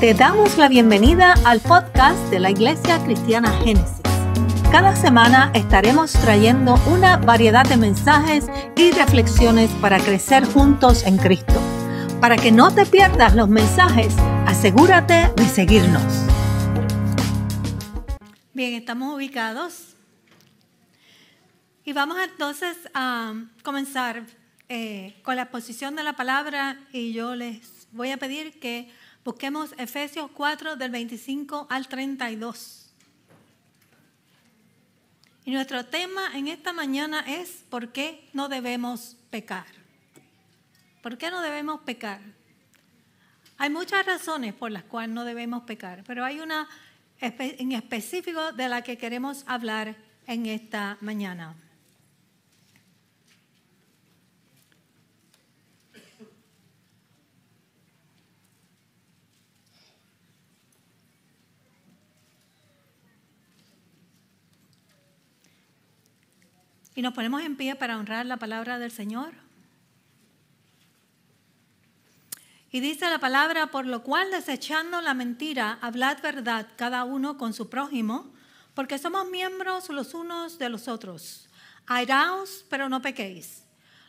Te damos la bienvenida al podcast de la Iglesia Cristiana Génesis. Cada semana estaremos trayendo una variedad de mensajes y reflexiones para crecer juntos en Cristo. Para que no te pierdas los mensajes, asegúrate de seguirnos. Bien, estamos ubicados. Y vamos entonces a comenzar eh, con la exposición de la palabra y yo les voy a pedir que Busquemos Efesios 4 del 25 al 32. Y nuestro tema en esta mañana es ¿por qué no debemos pecar? ¿Por qué no debemos pecar? Hay muchas razones por las cuales no debemos pecar, pero hay una en específico de la que queremos hablar en esta mañana. Y nos ponemos en pie para honrar la palabra del Señor. Y dice la palabra, por lo cual desechando la mentira, hablad verdad cada uno con su prójimo, porque somos miembros los unos de los otros. Airaos, pero no pequéis.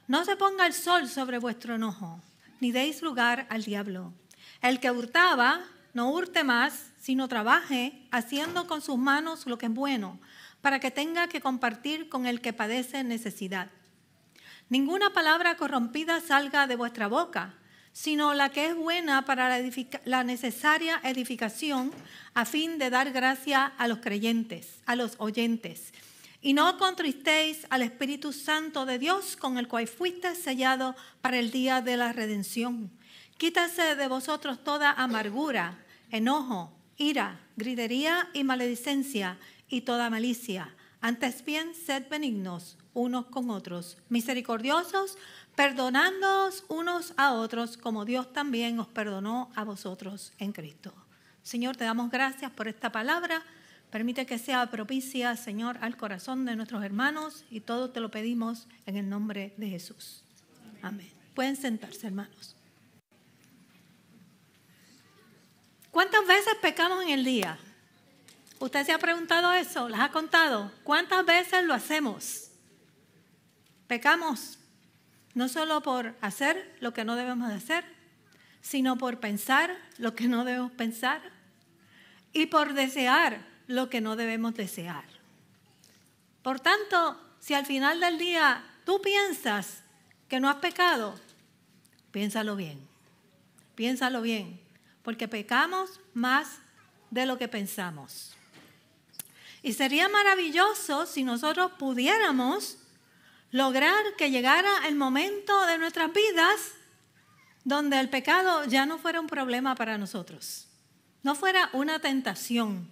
No se ponga el sol sobre vuestro enojo, ni deis lugar al diablo. El que hurtaba, no hurte más, sino trabaje, haciendo con sus manos lo que es bueno para que tenga que compartir con el que padece necesidad. Ninguna palabra corrompida salga de vuestra boca, sino la que es buena para la, necesaria edificación a fin de dar gracia a los creyentes, a los oyentes. Y no contristéis al Espíritu Santo de Dios con el cual fuiste sellado para el día de la redención. Quítase de vosotros toda amargura, enojo, ira, gritería y maledicencia y toda malicia. Antes bien, sed benignos unos con otros, misericordiosos, perdonándoos unos a otros, como Dios también os perdonó a vosotros en Cristo. Señor, te damos gracias por esta palabra. Permite que sea propicia, Señor, al corazón de nuestros hermanos y todo te lo pedimos en el nombre de Jesús. Amén. Pueden sentarse, hermanos. ¿Cuántas veces pecamos en el día? ¿Usted se ha preguntado eso? ¿Las ha contado? ¿Cuántas veces lo hacemos? Pecamos no solo por hacer lo que no debemos de hacer, sino por pensar lo que no debemos pensar y por desear lo que no debemos desear. Por tanto, si al final del día tú piensas que no has pecado, piénsalo bien, piénsalo bien, porque pecamos más de lo que pensamos. Y sería maravilloso si nosotros pudiéramos lograr que llegara el momento de nuestras vidas donde el pecado ya no fuera un problema para nosotros, no fuera una tentación.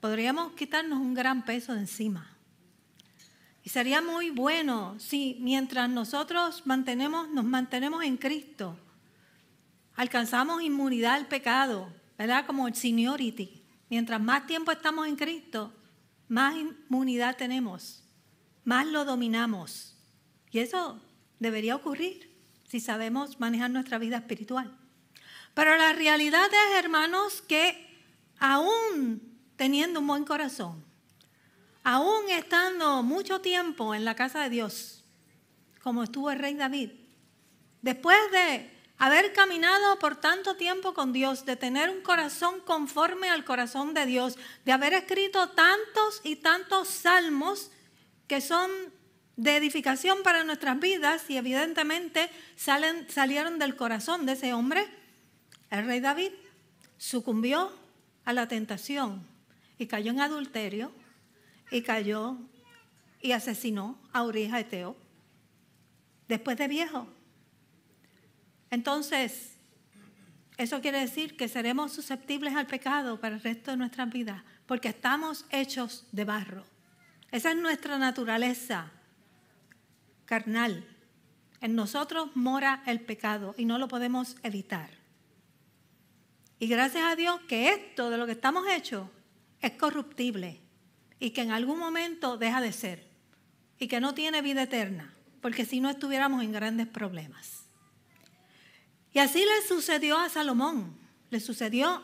Podríamos quitarnos un gran peso de encima. Y sería muy bueno si mientras nosotros mantenemos, nos mantenemos en Cristo, alcanzamos inmunidad al pecado, ¿verdad? Como el seniority. Mientras más tiempo estamos en Cristo, más inmunidad tenemos, más lo dominamos. Y eso debería ocurrir si sabemos manejar nuestra vida espiritual. Pero la realidad es, hermanos, que aún teniendo un buen corazón, aún estando mucho tiempo en la casa de Dios, como estuvo el rey David, después de Haber caminado por tanto tiempo con Dios, de tener un corazón conforme al corazón de Dios, de haber escrito tantos y tantos salmos que son de edificación para nuestras vidas y evidentemente salen, salieron del corazón de ese hombre, el rey David sucumbió a la tentación y cayó en adulterio y cayó y asesinó a Urija Eteo después de viejo. Entonces, eso quiere decir que seremos susceptibles al pecado para el resto de nuestras vidas, porque estamos hechos de barro. Esa es nuestra naturaleza carnal. En nosotros mora el pecado y no lo podemos evitar. Y gracias a Dios que esto de lo que estamos hechos es corruptible y que en algún momento deja de ser y que no tiene vida eterna, porque si no estuviéramos en grandes problemas. Y así le sucedió a Salomón, le sucedió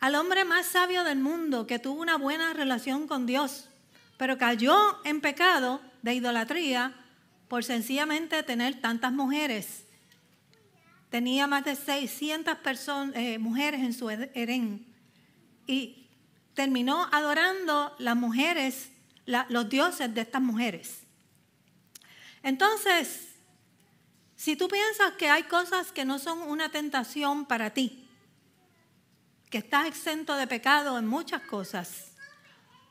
al hombre más sabio del mundo que tuvo una buena relación con Dios, pero cayó en pecado de idolatría por sencillamente tener tantas mujeres. Tenía más de 600 personas, eh, mujeres en su heren y terminó adorando las mujeres, los dioses de estas mujeres. Entonces, si tú piensas que hay cosas que no son una tentación para ti, que estás exento de pecado en muchas cosas,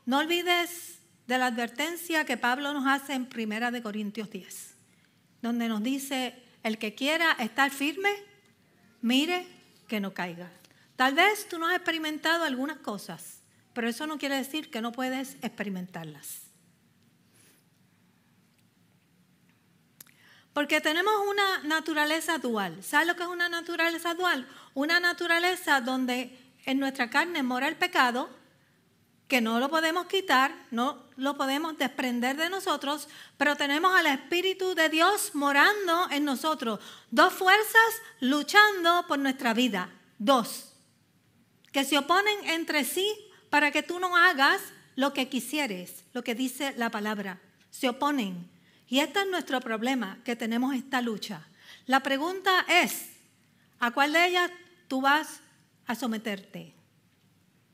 no olvides de la advertencia que Pablo nos hace en Primera de Corintios 10, donde nos dice, el que quiera estar firme, mire que no caiga. Tal vez tú no has experimentado algunas cosas, pero eso no quiere decir que no puedes experimentarlas. Porque tenemos una naturaleza dual. ¿Sabes lo que es una naturaleza dual? Una naturaleza donde en nuestra carne mora el pecado, que no lo podemos quitar, no lo podemos desprender de nosotros, pero tenemos al Espíritu de Dios morando en nosotros. Dos fuerzas luchando por nuestra vida. Dos. Que se oponen entre sí para que tú no hagas lo que quisieres, lo que dice la palabra. Se oponen. Y este es nuestro problema, que tenemos esta lucha. La pregunta es, ¿a cuál de ellas tú vas a someterte?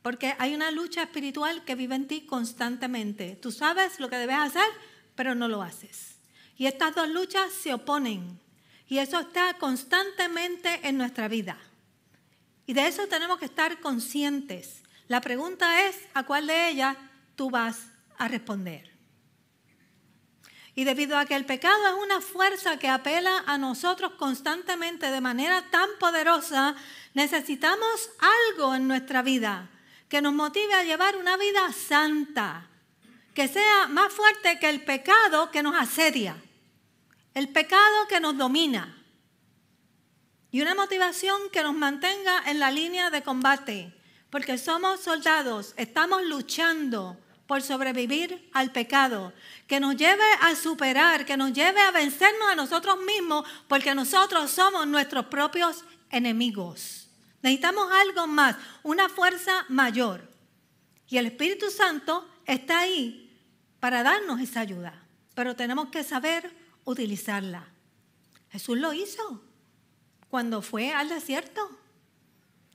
Porque hay una lucha espiritual que vive en ti constantemente. Tú sabes lo que debes hacer, pero no lo haces. Y estas dos luchas se oponen. Y eso está constantemente en nuestra vida. Y de eso tenemos que estar conscientes. La pregunta es, ¿a cuál de ellas tú vas a responder? Y debido a que el pecado es una fuerza que apela a nosotros constantemente de manera tan poderosa, necesitamos algo en nuestra vida que nos motive a llevar una vida santa, que sea más fuerte que el pecado que nos asedia, el pecado que nos domina y una motivación que nos mantenga en la línea de combate, porque somos soldados, estamos luchando por sobrevivir al pecado, que nos lleve a superar, que nos lleve a vencernos a nosotros mismos, porque nosotros somos nuestros propios enemigos. Necesitamos algo más, una fuerza mayor. Y el Espíritu Santo está ahí para darnos esa ayuda, pero tenemos que saber utilizarla. Jesús lo hizo cuando fue al desierto.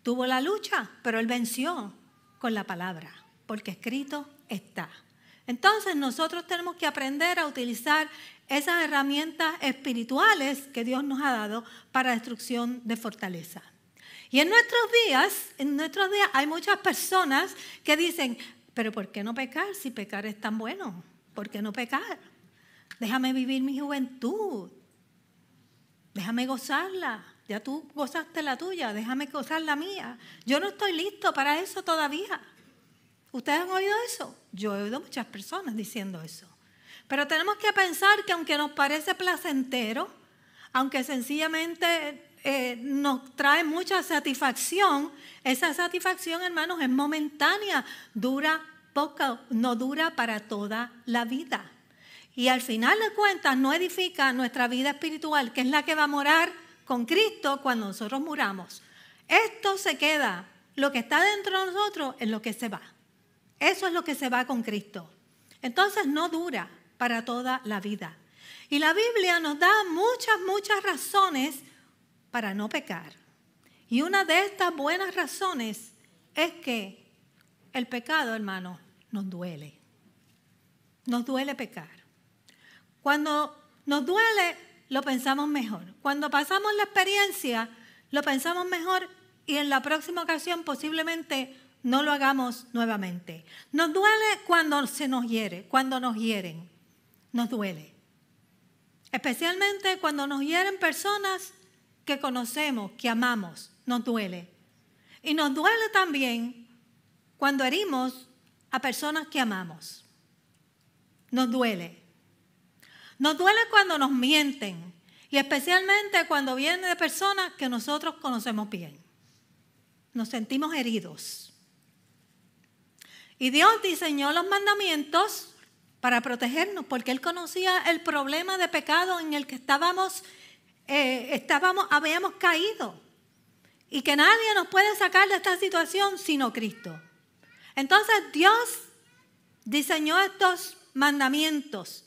Tuvo la lucha, pero él venció con la palabra, porque escrito está. Entonces nosotros tenemos que aprender a utilizar esas herramientas espirituales que Dios nos ha dado para destrucción de fortaleza. Y en nuestros días, en nuestros días hay muchas personas que dicen, pero ¿por qué no pecar si pecar es tan bueno? ¿Por qué no pecar? Déjame vivir mi juventud. Déjame gozarla. Ya tú gozaste la tuya, déjame gozar la mía. Yo no estoy listo para eso todavía. ¿Ustedes han oído eso? Yo he oído muchas personas diciendo eso. Pero tenemos que pensar que aunque nos parece placentero, aunque sencillamente eh, nos trae mucha satisfacción, esa satisfacción, hermanos, es momentánea, dura poco, no dura para toda la vida. Y al final de cuentas no edifica nuestra vida espiritual, que es la que va a morar con Cristo cuando nosotros muramos. Esto se queda, lo que está dentro de nosotros es lo que se va. Eso es lo que se va con Cristo. Entonces no dura para toda la vida. Y la Biblia nos da muchas, muchas razones para no pecar. Y una de estas buenas razones es que el pecado, hermano, nos duele. Nos duele pecar. Cuando nos duele, lo pensamos mejor. Cuando pasamos la experiencia, lo pensamos mejor y en la próxima ocasión posiblemente no lo hagamos nuevamente. Nos duele cuando se nos hiere, cuando nos hieren. Nos duele. Especialmente cuando nos hieren personas que conocemos, que amamos. Nos duele. Y nos duele también cuando herimos a personas que amamos. Nos duele. Nos duele cuando nos mienten. Y especialmente cuando viene de personas que nosotros conocemos bien. Nos sentimos heridos. Y Dios diseñó los mandamientos para protegernos, porque Él conocía el problema de pecado en el que estábamos, eh, estábamos, habíamos caído. Y que nadie nos puede sacar de esta situación sino Cristo. Entonces Dios diseñó estos mandamientos,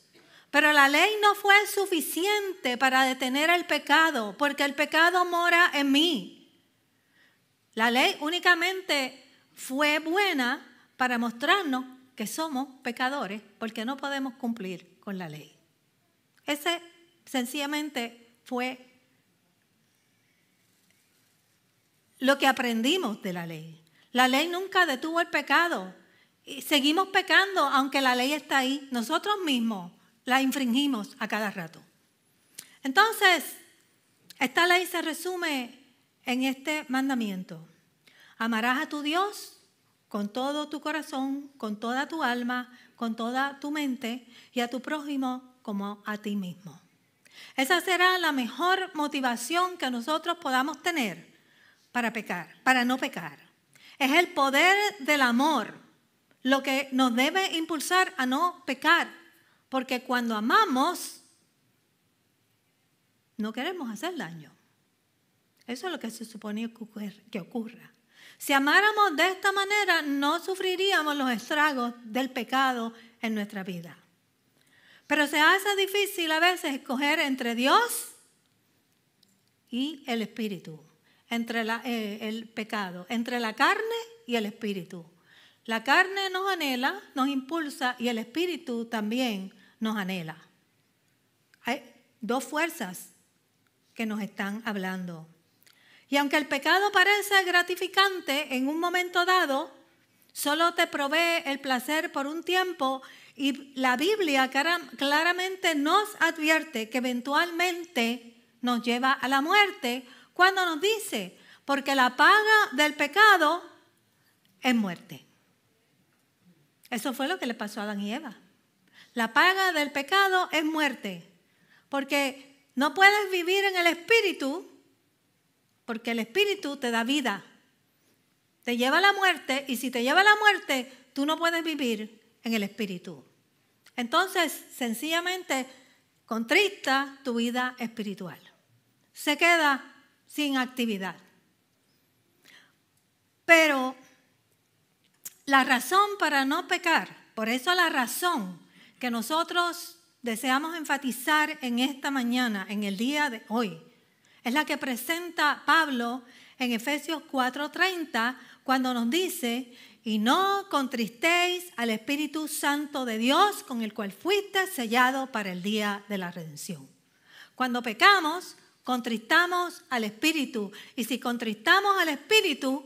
pero la ley no fue suficiente para detener el pecado, porque el pecado mora en mí. La ley únicamente fue buena para mostrarnos que somos pecadores porque no podemos cumplir con la ley. Ese sencillamente fue lo que aprendimos de la ley. La ley nunca detuvo el pecado. Y seguimos pecando aunque la ley está ahí. Nosotros mismos la infringimos a cada rato. Entonces, esta ley se resume en este mandamiento. Amarás a tu Dios con todo tu corazón, con toda tu alma, con toda tu mente y a tu prójimo como a ti mismo. Esa será la mejor motivación que nosotros podamos tener para pecar, para no pecar. Es el poder del amor lo que nos debe impulsar a no pecar, porque cuando amamos, no queremos hacer daño. Eso es lo que se supone que ocurra. Si amáramos de esta manera, no sufriríamos los estragos del pecado en nuestra vida. Pero se hace difícil a veces escoger entre Dios y el Espíritu, entre eh, el pecado, entre la carne y el Espíritu. La carne nos anhela, nos impulsa y el Espíritu también nos anhela. Hay dos fuerzas que nos están hablando. Y aunque el pecado parece gratificante en un momento dado, solo te provee el placer por un tiempo y la Biblia claramente nos advierte que eventualmente nos lleva a la muerte cuando nos dice, porque la paga del pecado es muerte. Eso fue lo que le pasó a Adán y Eva. La paga del pecado es muerte, porque no puedes vivir en el espíritu porque el Espíritu te da vida. Te lleva a la muerte y si te lleva a la muerte, tú no puedes vivir en el Espíritu. Entonces, sencillamente, contrista tu vida espiritual. Se queda sin actividad. Pero la razón para no pecar, por eso la razón que nosotros deseamos enfatizar en esta mañana, en el día de hoy, es la que presenta Pablo en Efesios 4:30 cuando nos dice, y no contristéis al Espíritu Santo de Dios con el cual fuiste sellado para el día de la redención. Cuando pecamos, contristamos al Espíritu. Y si contristamos al Espíritu,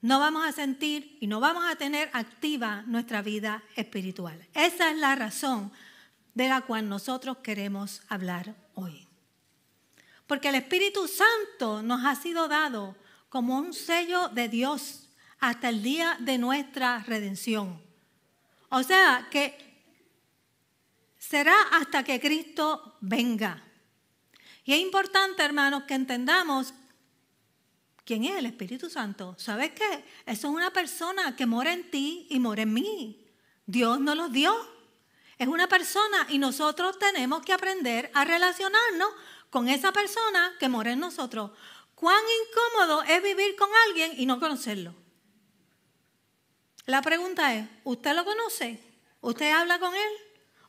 no vamos a sentir y no vamos a tener activa nuestra vida espiritual. Esa es la razón de la cual nosotros queremos hablar hoy. Porque el Espíritu Santo nos ha sido dado como un sello de Dios hasta el día de nuestra redención. O sea que será hasta que Cristo venga. Y es importante, hermanos, que entendamos quién es el Espíritu Santo. ¿Sabes qué? Eso es una persona que mora en ti y mora en mí. Dios nos los dio. Es una persona y nosotros tenemos que aprender a relacionarnos con esa persona que mora en nosotros. Cuán incómodo es vivir con alguien y no conocerlo. La pregunta es, ¿usted lo conoce? ¿Usted habla con él?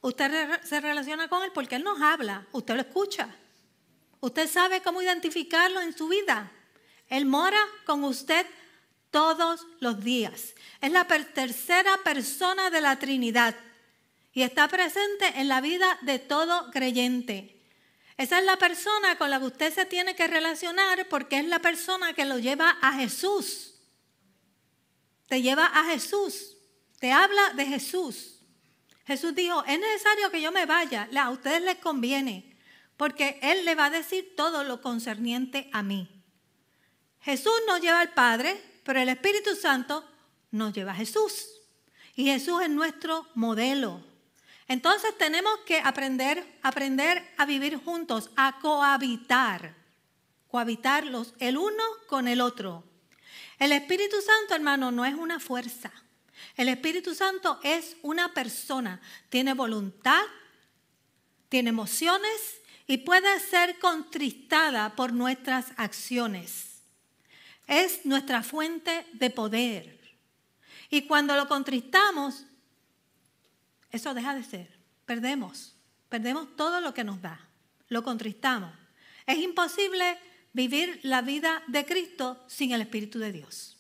¿Usted se relaciona con él? Porque él nos habla, usted lo escucha. Usted sabe cómo identificarlo en su vida. Él mora con usted todos los días. Es la tercera persona de la Trinidad y está presente en la vida de todo creyente. Esa es la persona con la que usted se tiene que relacionar porque es la persona que lo lleva a Jesús. Te lleva a Jesús. Te habla de Jesús. Jesús dijo, es necesario que yo me vaya. A ustedes les conviene porque Él le va a decir todo lo concerniente a mí. Jesús nos lleva al Padre, pero el Espíritu Santo nos lleva a Jesús. Y Jesús es nuestro modelo, entonces tenemos que aprender, aprender a vivir juntos, a cohabitar, cohabitarlos el uno con el otro. El Espíritu Santo, hermano, no es una fuerza. El Espíritu Santo es una persona, tiene voluntad, tiene emociones y puede ser contristada por nuestras acciones. Es nuestra fuente de poder. Y cuando lo contristamos, eso deja de ser. Perdemos. Perdemos todo lo que nos da. Lo contristamos. Es imposible vivir la vida de Cristo sin el Espíritu de Dios.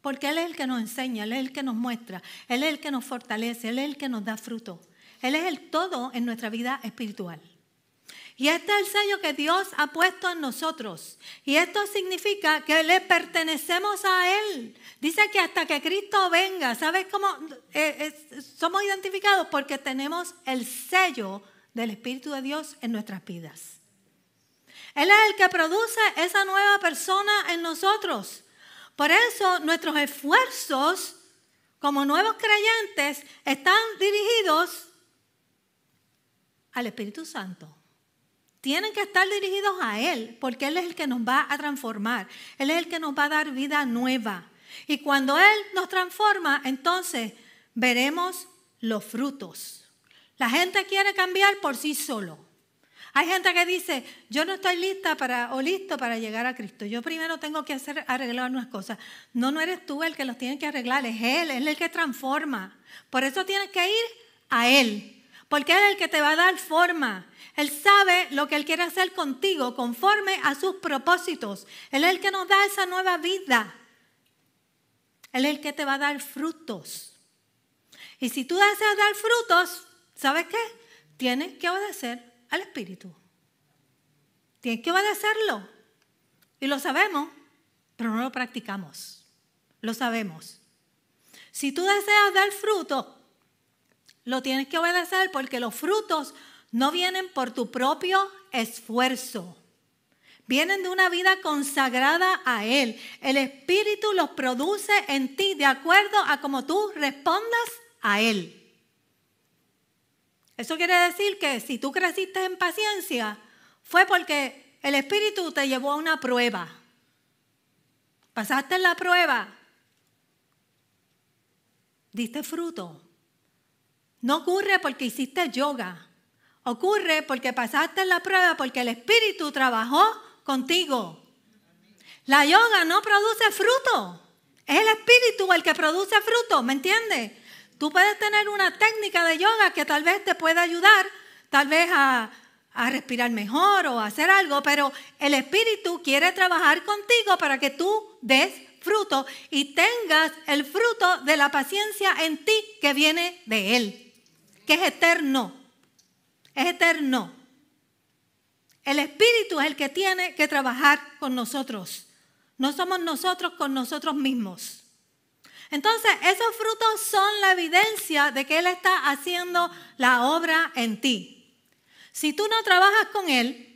Porque Él es el que nos enseña, Él es el que nos muestra, Él es el que nos fortalece, Él es el que nos da fruto. Él es el todo en nuestra vida espiritual. Y este es el sello que Dios ha puesto en nosotros. Y esto significa que le pertenecemos a Él. Dice que hasta que Cristo venga, ¿sabes cómo eh, somos identificados? Porque tenemos el sello del Espíritu de Dios en nuestras vidas. Él es el que produce esa nueva persona en nosotros. Por eso nuestros esfuerzos como nuevos creyentes están dirigidos al Espíritu Santo tienen que estar dirigidos a Él, porque Él es el que nos va a transformar, Él es el que nos va a dar vida nueva. Y cuando Él nos transforma, entonces veremos los frutos. La gente quiere cambiar por sí solo. Hay gente que dice, yo no estoy lista para, o listo para llegar a Cristo. Yo primero tengo que hacer, arreglar unas cosas. No, no eres tú el que los tiene que arreglar, es Él, Él es el que transforma. Por eso tienes que ir a Él porque Él es el que te va a dar forma. Él sabe lo que Él quiere hacer contigo conforme a sus propósitos. Él es el que nos da esa nueva vida. Él es el que te va a dar frutos. Y si tú deseas dar frutos, ¿sabes qué? Tienes que obedecer al Espíritu. Tienes que obedecerlo. Y lo sabemos, pero no lo practicamos. Lo sabemos. Si tú deseas dar fruto, lo tienes que obedecer porque los frutos no vienen por tu propio esfuerzo. Vienen de una vida consagrada a Él. El Espíritu los produce en ti de acuerdo a cómo tú respondas a Él. Eso quiere decir que si tú creciste en paciencia, fue porque el Espíritu te llevó a una prueba. Pasaste la prueba. Diste fruto. No ocurre porque hiciste yoga. Ocurre porque pasaste la prueba, porque el Espíritu trabajó contigo. La yoga no produce fruto. Es el Espíritu el que produce fruto, ¿me entiendes? Tú puedes tener una técnica de yoga que tal vez te pueda ayudar, tal vez a, respirar mejor o a hacer algo, pero el Espíritu quiere trabajar contigo para que tú des fruto y tengas el fruto de la paciencia en ti que viene de Él es eterno. Es eterno. El Espíritu es el que tiene que trabajar con nosotros. No somos nosotros con nosotros mismos. Entonces, esos frutos son la evidencia de que Él está haciendo la obra en ti. Si tú no trabajas con Él,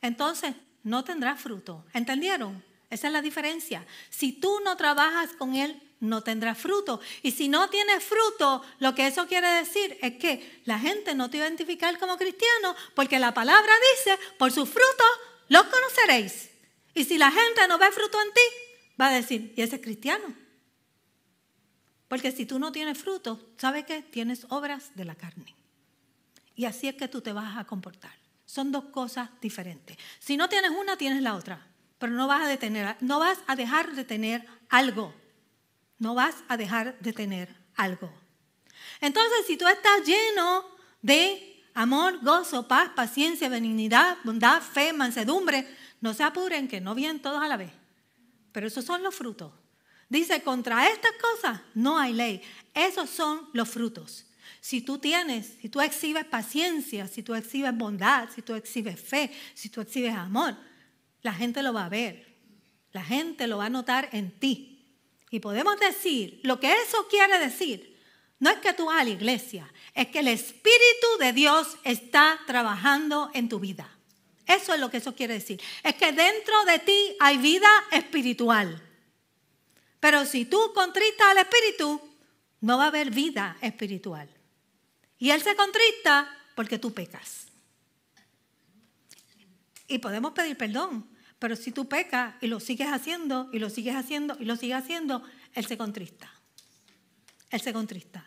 entonces no tendrás fruto. ¿Entendieron? Esa es la diferencia. Si tú no trabajas con Él, no tendrás fruto. Y si no tienes fruto, lo que eso quiere decir es que la gente no te va como cristiano, porque la palabra dice, por sus frutos los conoceréis. Y si la gente no ve fruto en ti, va a decir, y ese es cristiano. Porque si tú no tienes fruto, ¿sabes qué? Tienes obras de la carne. Y así es que tú te vas a comportar. Son dos cosas diferentes. Si no tienes una, tienes la otra. Pero no vas a detener, no vas a dejar de tener algo no vas a dejar de tener algo. Entonces, si tú estás lleno de amor, gozo, paz, paciencia, benignidad, bondad, fe, mansedumbre, no se apuren que no vienen todos a la vez. Pero esos son los frutos. Dice, contra estas cosas no hay ley. Esos son los frutos. Si tú tienes, si tú exhibes paciencia, si tú exhibes bondad, si tú exhibes fe, si tú exhibes amor, la gente lo va a ver. La gente lo va a notar en ti. Y podemos decir, lo que eso quiere decir, no es que tú vas a la iglesia, es que el Espíritu de Dios está trabajando en tu vida. Eso es lo que eso quiere decir. Es que dentro de ti hay vida espiritual. Pero si tú contristas al Espíritu, no va a haber vida espiritual. Y Él se contrista porque tú pecas. Y podemos pedir perdón, pero si tú pecas y lo sigues haciendo, y lo sigues haciendo, y lo sigues haciendo, Él se contrista. Él se contrista.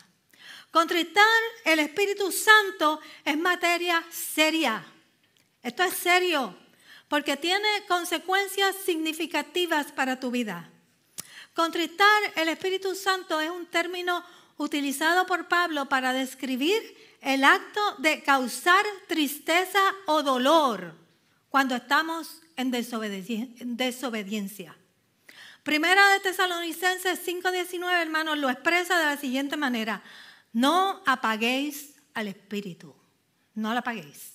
Contristar el Espíritu Santo es materia seria. Esto es serio, porque tiene consecuencias significativas para tu vida. Contristar el Espíritu Santo es un término utilizado por Pablo para describir el acto de causar tristeza o dolor cuando estamos en desobediencia. Primera de Tesalonicenses 5:19, hermanos, lo expresa de la siguiente manera. No apaguéis al Espíritu, no lo apaguéis.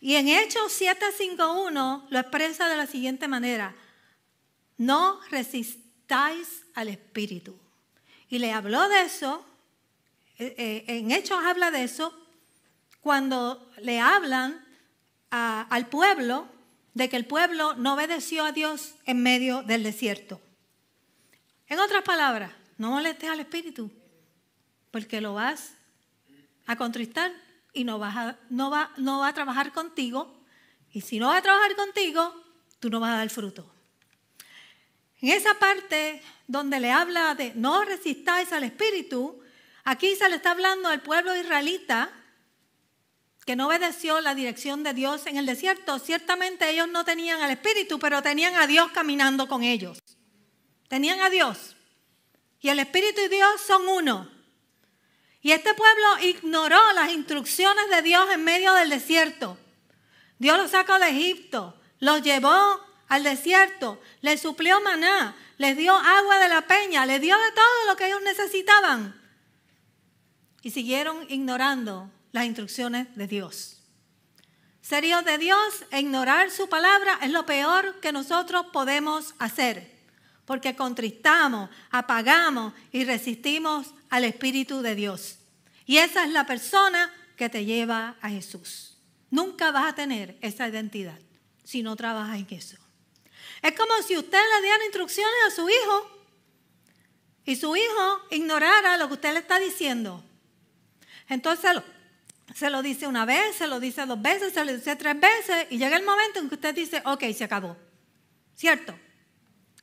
Y en Hechos 7:51 lo expresa de la siguiente manera. No resistáis al Espíritu. Y le habló de eso, eh, eh, en Hechos habla de eso, cuando le hablan al pueblo de que el pueblo no obedeció a Dios en medio del desierto. En otras palabras, no molestes al Espíritu, porque lo vas a contristar y no, va, no va a trabajar contigo. Y si no va a trabajar contigo, tú no vas a dar fruto. En esa parte donde le habla de no resistáis al Espíritu, aquí se le está hablando al pueblo israelita que no obedeció la dirección de Dios en el desierto, ciertamente ellos no tenían al Espíritu, pero tenían a Dios caminando con ellos. Tenían a Dios. Y el Espíritu y Dios son uno. Y este pueblo ignoró las instrucciones de Dios en medio del desierto. Dios los sacó de Egipto, los llevó al desierto, les suplió maná, les dio agua de la peña, les dio de todo lo que ellos necesitaban. Y siguieron ignorando las instrucciones de Dios. Ser de Dios e ignorar su palabra es lo peor que nosotros podemos hacer, porque contristamos, apagamos y resistimos al Espíritu de Dios. Y esa es la persona que te lleva a Jesús. Nunca vas a tener esa identidad si no trabajas en eso. Es como si usted le diera instrucciones a su hijo y su hijo ignorara lo que usted le está diciendo. Entonces se lo dice una vez, se lo dice dos veces, se lo dice tres veces y llega el momento en que usted dice, ok, se acabó. ¿Cierto?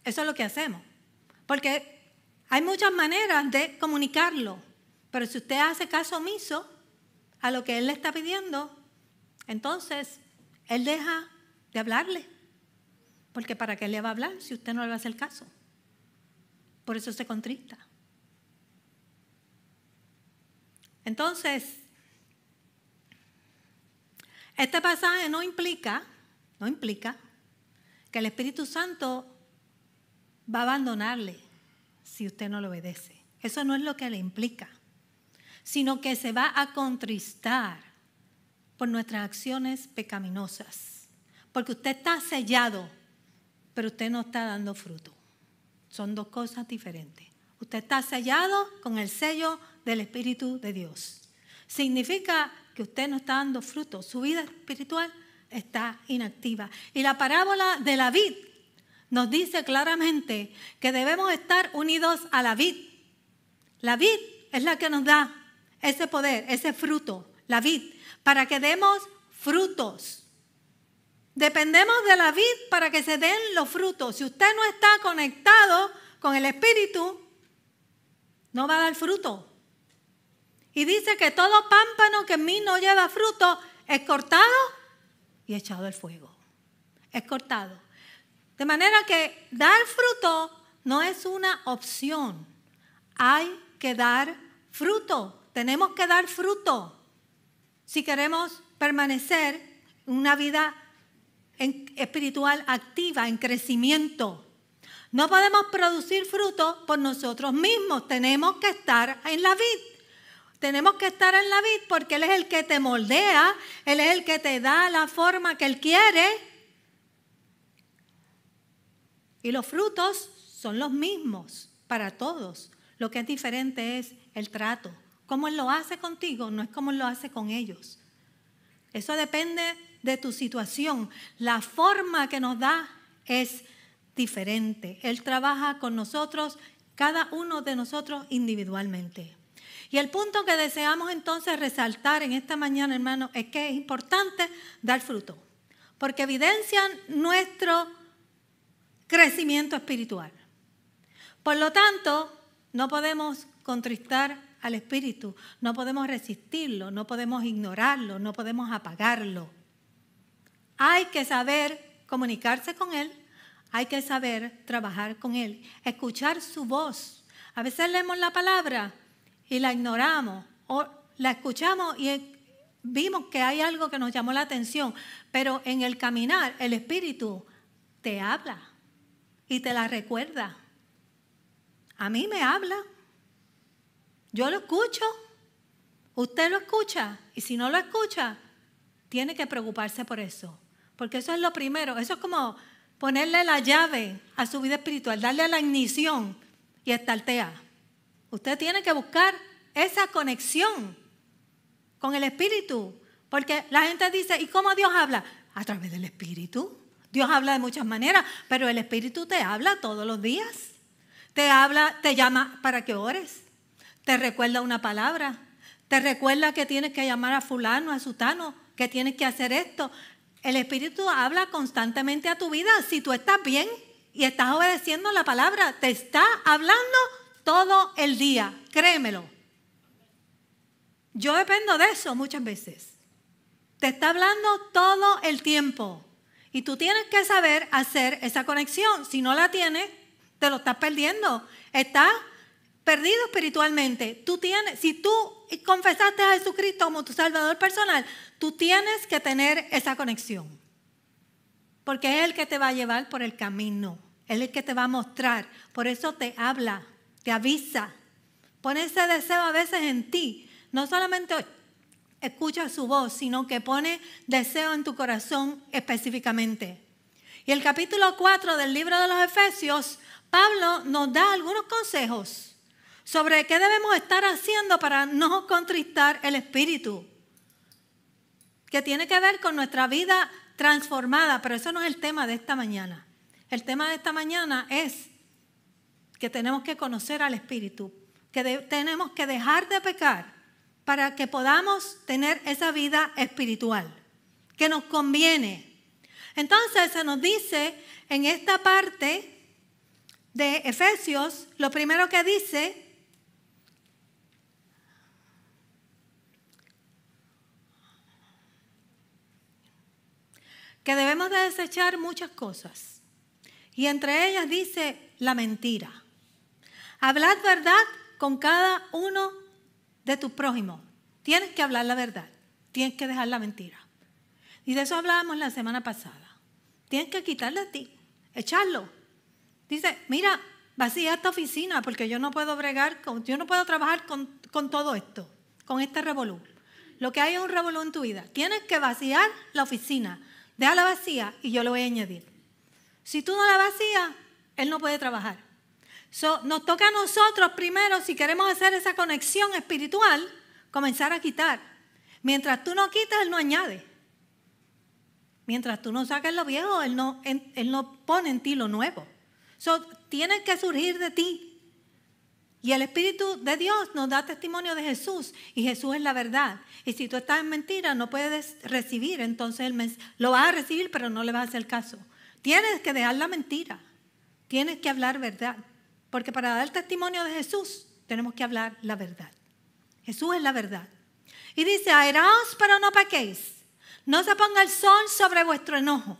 Eso es lo que hacemos. Porque hay muchas maneras de comunicarlo, pero si usted hace caso omiso a lo que él le está pidiendo, entonces él deja de hablarle. Porque ¿para qué le va a hablar si usted no le va a hacer caso? Por eso se contrista. Entonces, este pasaje no implica, no implica que el Espíritu Santo va a abandonarle si usted no lo obedece. Eso no es lo que le implica, sino que se va a contristar por nuestras acciones pecaminosas, porque usted está sellado, pero usted no está dando fruto. Son dos cosas diferentes. Usted está sellado con el sello del Espíritu de Dios. Significa que usted no está dando fruto, su vida espiritual está inactiva. Y la parábola de la vid nos dice claramente que debemos estar unidos a la vid. La vid es la que nos da ese poder, ese fruto, la vid, para que demos frutos. Dependemos de la vid para que se den los frutos. Si usted no está conectado con el Espíritu, no va a dar fruto. Y dice que todo pámpano que en mí no lleva fruto es cortado y echado al fuego. Es cortado. De manera que dar fruto no es una opción. Hay que dar fruto. Tenemos que dar fruto. Si queremos permanecer en una vida espiritual activa, en crecimiento. No podemos producir fruto por nosotros mismos. Tenemos que estar en la vida. Tenemos que estar en la vid porque Él es el que te moldea, Él es el que te da la forma que Él quiere. Y los frutos son los mismos para todos. Lo que es diferente es el trato. Cómo Él lo hace contigo no es como Él lo hace con ellos. Eso depende de tu situación. La forma que nos da es diferente. Él trabaja con nosotros, cada uno de nosotros individualmente. Y el punto que deseamos entonces resaltar en esta mañana, hermano, es que es importante dar fruto, porque evidencian nuestro crecimiento espiritual. Por lo tanto, no podemos contristar al espíritu, no podemos resistirlo, no podemos ignorarlo, no podemos apagarlo. Hay que saber comunicarse con él, hay que saber trabajar con él, escuchar su voz. A veces leemos la palabra y la ignoramos, o la escuchamos y vimos que hay algo que nos llamó la atención, pero en el caminar el Espíritu te habla y te la recuerda. A mí me habla, yo lo escucho, usted lo escucha y si no lo escucha, tiene que preocuparse por eso, porque eso es lo primero, eso es como ponerle la llave a su vida espiritual, darle la ignición y estartea. Usted tiene que buscar esa conexión con el Espíritu. Porque la gente dice, ¿y cómo Dios habla? A través del Espíritu. Dios habla de muchas maneras, pero el Espíritu te habla todos los días. Te habla, te llama para que ores. Te recuerda una palabra. Te recuerda que tienes que llamar a fulano, a sutano, que tienes que hacer esto. El Espíritu habla constantemente a tu vida. Si tú estás bien y estás obedeciendo la palabra, te está hablando todo el día, créemelo. Yo dependo de eso muchas veces. Te está hablando todo el tiempo. Y tú tienes que saber hacer esa conexión. Si no la tienes, te lo estás perdiendo. Estás perdido espiritualmente. Tú tienes, si tú confesaste a Jesucristo como tu Salvador personal, tú tienes que tener esa conexión. Porque es el que te va a llevar por el camino. Él es el que te va a mostrar. Por eso te habla te avisa, pone ese deseo a veces en ti. No solamente escucha su voz, sino que pone deseo en tu corazón específicamente. Y el capítulo 4 del libro de los Efesios, Pablo nos da algunos consejos sobre qué debemos estar haciendo para no contristar el espíritu, que tiene que ver con nuestra vida transformada, pero eso no es el tema de esta mañana. El tema de esta mañana es que tenemos que conocer al Espíritu, que tenemos que dejar de pecar para que podamos tener esa vida espiritual que nos conviene. Entonces se nos dice en esta parte de Efesios, lo primero que dice, que debemos de desechar muchas cosas. Y entre ellas dice la mentira. Hablar verdad con cada uno de tus prójimos. Tienes que hablar la verdad. Tienes que dejar la mentira. Y de eso hablábamos la semana pasada. Tienes que quitarle a ti, echarlo. Dice, mira, vacía esta oficina porque yo no puedo bregar, yo no puedo trabajar con, todo esto, con este revolú. Lo que hay es un revolú en tu vida. Tienes que vaciar la oficina. la vacía y yo lo voy a añadir. Si tú no la vacías, él no puede trabajar nos toca a nosotros primero, si queremos hacer esa conexión espiritual, comenzar a quitar. Mientras tú no quitas, Él no añade. Mientras tú no saques lo viejo, Él no, él no pone en ti lo nuevo. So, tiene que surgir de ti. Y el Espíritu de Dios nos da testimonio de Jesús y Jesús es la verdad. Y si tú estás en mentira, no puedes recibir, entonces él lo va a recibir, pero no le vas a hacer caso. Tienes que dejar la mentira, tienes que hablar verdad. Porque para dar testimonio de Jesús tenemos que hablar la verdad. Jesús es la verdad. Y dice, airaos pero no pequéis. No se ponga el sol sobre vuestro enojo.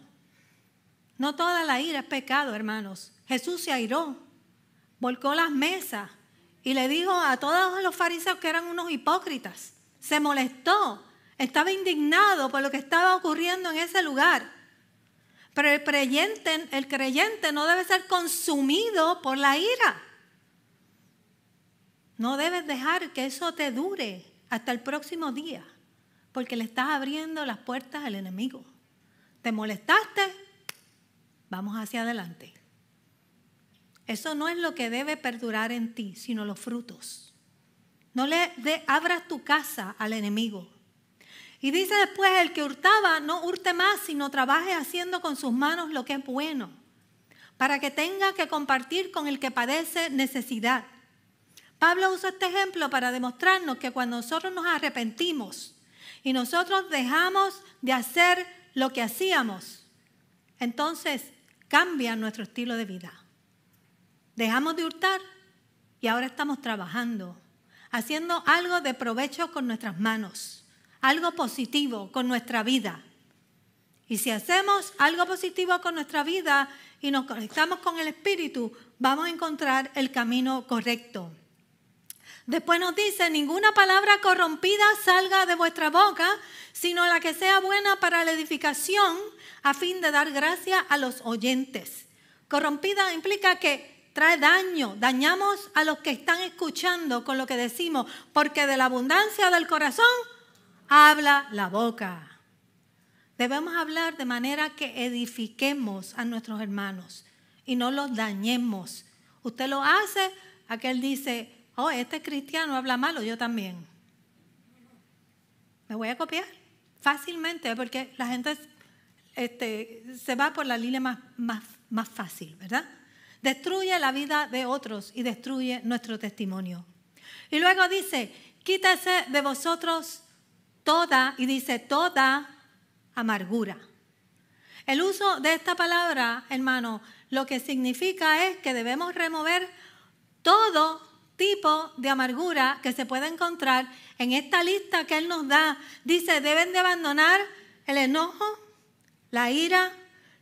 No toda la ira es pecado, hermanos. Jesús se airó, volcó las mesas y le dijo a todos los fariseos que eran unos hipócritas. Se molestó, estaba indignado por lo que estaba ocurriendo en ese lugar. Pero el creyente, no debe ser consumido por la ira. No debes dejar que eso te dure hasta el próximo día, porque le estás abriendo las puertas al enemigo. ¿Te molestaste? Vamos hacia adelante. Eso no es lo que debe perdurar en ti, sino los frutos. No le abras tu casa al enemigo. Y dice después, el que hurtaba, no hurte más, sino trabaje haciendo con sus manos lo que es bueno, para que tenga que compartir con el que padece necesidad. Pablo usa este ejemplo para demostrarnos que cuando nosotros nos arrepentimos y nosotros dejamos de hacer lo que hacíamos, entonces cambia nuestro estilo de vida. Dejamos de hurtar y ahora estamos trabajando, haciendo algo de provecho con nuestras manos algo positivo con nuestra vida. Y si hacemos algo positivo con nuestra vida y nos conectamos con el Espíritu, vamos a encontrar el camino correcto. Después nos dice, ninguna palabra corrompida salga de vuestra boca, sino la que sea buena para la edificación, a fin de dar gracia a los oyentes. Corrompida implica que trae daño, dañamos a los que están escuchando con lo que decimos, porque de la abundancia del corazón habla la boca. Debemos hablar de manera que edifiquemos a nuestros hermanos y no los dañemos. Usted lo hace, aquel dice, oh, este cristiano habla malo, yo también. Me voy a copiar fácilmente porque la gente este, se va por la línea más, más, más fácil, ¿verdad? Destruye la vida de otros y destruye nuestro testimonio. Y luego dice, quítese de vosotros toda, y dice toda amargura. El uso de esta palabra, hermano, lo que significa es que debemos remover todo tipo de amargura que se pueda encontrar en esta lista que Él nos da. Dice, deben de abandonar el enojo, la ira,